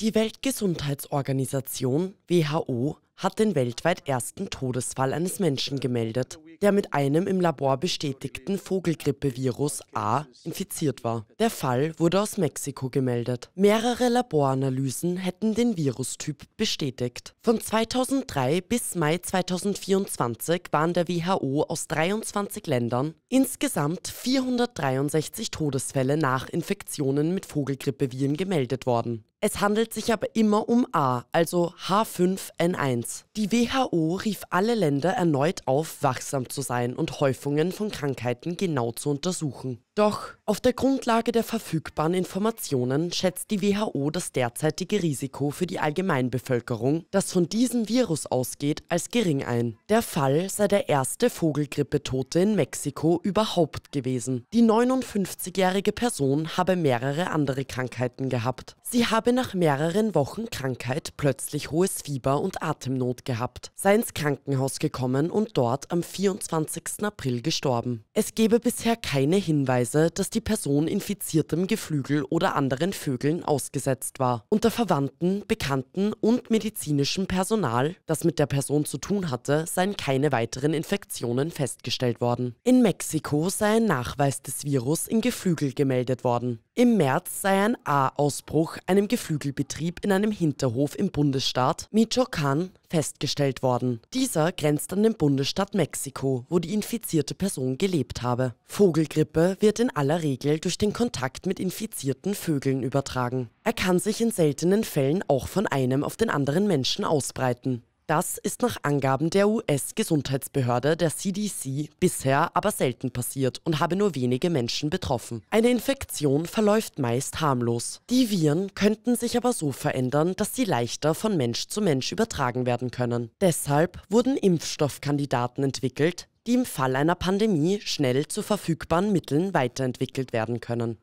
Die Weltgesundheitsorganisation WHO hat den weltweit ersten Todesfall eines Menschen gemeldet, der mit einem im Labor bestätigten Vogelgrippevirus A infiziert war. Der Fall wurde aus Mexiko gemeldet. Mehrere Laboranalysen hätten den Virustyp bestätigt. Von 2003 bis Mai 2024 waren der WHO aus 23 Ländern insgesamt 463 Todesfälle nach Infektionen mit Vogelgrippeviren gemeldet worden. Es handelt sich aber immer um A, also H5N1. Die WHO rief alle Länder erneut auf, wachsam zu sein und Häufungen von Krankheiten genau zu untersuchen. Doch auf der Grundlage der verfügbaren Informationen schätzt die WHO das derzeitige Risiko für die Allgemeinbevölkerung, das von diesem Virus ausgeht, als gering ein. Der Fall sei der erste Vogelgrippetote in Mexiko überhaupt gewesen. Die 59-jährige Person habe mehrere andere Krankheiten gehabt. Sie habe habe nach mehreren Wochen Krankheit plötzlich hohes Fieber und Atemnot gehabt, sei ins Krankenhaus gekommen und dort am 24. April gestorben. Es gebe bisher keine Hinweise, dass die Person infiziertem Geflügel oder anderen Vögeln ausgesetzt war. Unter Verwandten, Bekannten und medizinischem Personal, das mit der Person zu tun hatte, seien keine weiteren Infektionen festgestellt worden. In Mexiko sei ein Nachweis des Virus in Geflügel gemeldet worden. Im März sei ein A-Ausbruch einem Geflügelbetrieb in einem Hinterhof im Bundesstaat Michoacán festgestellt worden. Dieser grenzt an den Bundesstaat Mexiko, wo die infizierte Person gelebt habe. Vogelgrippe wird in aller Regel durch den Kontakt mit infizierten Vögeln übertragen. Er kann sich in seltenen Fällen auch von einem auf den anderen Menschen ausbreiten. Das ist nach Angaben der US-Gesundheitsbehörde der CDC bisher aber selten passiert und habe nur wenige Menschen betroffen. Eine Infektion verläuft meist harmlos. Die Viren könnten sich aber so verändern, dass sie leichter von Mensch zu Mensch übertragen werden können. Deshalb wurden Impfstoffkandidaten entwickelt, die im Fall einer Pandemie schnell zu verfügbaren Mitteln weiterentwickelt werden können.